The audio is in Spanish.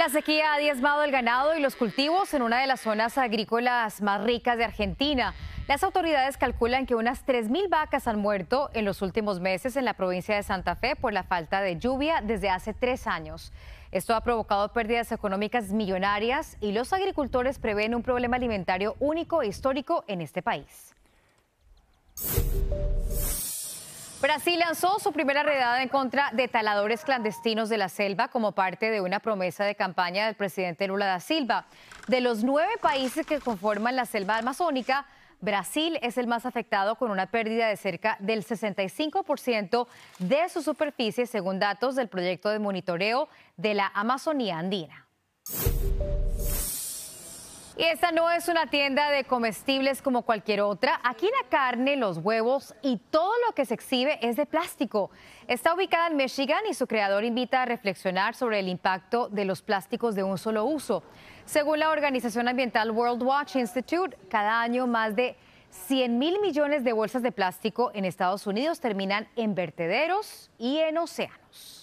La sequía ha diezmado el ganado y los cultivos en una de las zonas agrícolas más ricas de Argentina. Las autoridades calculan que unas 3.000 vacas han muerto en los últimos meses en la provincia de Santa Fe por la falta de lluvia desde hace tres años. Esto ha provocado pérdidas económicas millonarias y los agricultores prevén un problema alimentario único e histórico en este país. Brasil lanzó su primera redada en contra de taladores clandestinos de la selva como parte de una promesa de campaña del presidente Lula da Silva. De los nueve países que conforman la selva amazónica, Brasil es el más afectado con una pérdida de cerca del 65% de su superficie, según datos del proyecto de monitoreo de la Amazonía andina. Y esta no es una tienda de comestibles como cualquier otra. Aquí la carne, los huevos y todo lo que se exhibe es de plástico. Está ubicada en Michigan y su creador invita a reflexionar sobre el impacto de los plásticos de un solo uso. Según la organización ambiental World Watch Institute, cada año más de 100 mil millones de bolsas de plástico en Estados Unidos terminan en vertederos y en océanos.